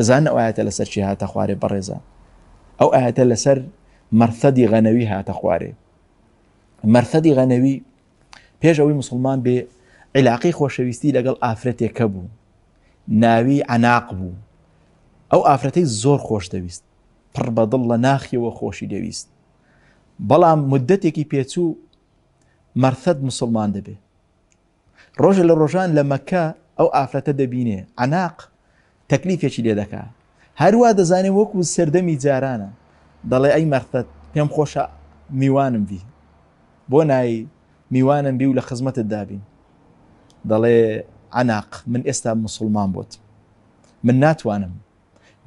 دەزان ئەو ئاەتە لەسەر چی هاتە خوارێ بەڕێزە ئەو ئاەتە لەسەر مەرثەدی غەنەوی هاتە خوارێ مەرثەدی غەنەوی پێش ئەوی مسلمان بێ عیلاقی خۆشەویستی لەگەڵ ئافرەتێکە بوو ناوی عناق بوو ئەو ئافرەتەی زۆر خۆش دەویست پڕ بەدڵ لە ناخیەوە خۆشی دەویست بەڵام مدەتێکی پێچوو مەرثەت مسلمان دەبێ ڕۆژە لە ڕۆژان لە مەکە ئەو ئافرەتە دەبینێ عناق تەکلیفێکی لێ دەکا هەروە دەزانێت وەکو سەردەمی جارانە دەڵێ ئەی مەختەت پێم خۆشە میوانم بی بۆ نایی میوانم بی و لە خزمەتت دابین دەڵێ عناق من ئێستا مسلمان بۆت من ناتوانم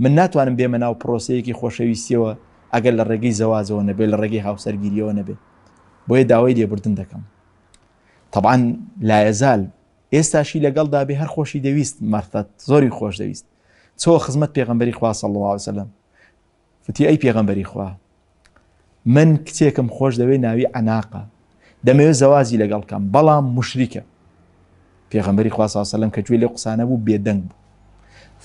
من ناتوانم بێمە ناو پرۆسەیەکی خۆشەویستیەوە ئەگەر لە ڕێگەی زەوازەوە نەبێت لە ڕێگەی هاوسەرگیریەوە نەبێت بۆیە داوای لێبوردن دەکەم طبعاان لایەزال ئێستاشی لەگەڵ دابێ هەر خۆشی دەویست مەرتەت زۆری خۆش دەویست چۆ خزمەت پێغمبەری خوا عليه وسلم فتی ئەی پێغمبەری خوا من کچێکم خۆش دەوێت ناوی ئەناقە دەمەوێت زەوازی لەگەڵکەم بەڵام مشریکە پێغمبەری خوا ساسەلم کە جوێ لێ قسانە بوو بێدەنگ بوو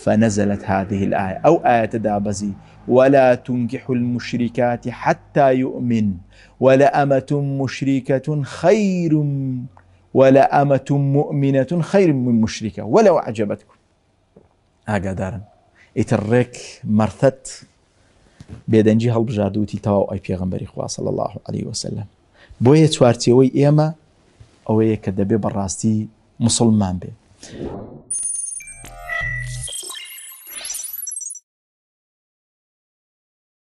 فنزلت هذه الآية أو آية دابزي ولا تنكح المشركات حتى يؤمن ولأمة مشركة خير ولا أمة مؤمنة خير من مشركة ولو أعجبتكم ئاگادارن ئیتر ڕێک مەرتەت بێدەنجی هەڵبژاردووتی تەواو ئەی پێغمبەری خواسە لە الله علی وسلم بۆیە چوارچەوەی ئێمە ئەوەیە کە دەبێ بەڕاستی مسلمان بێ.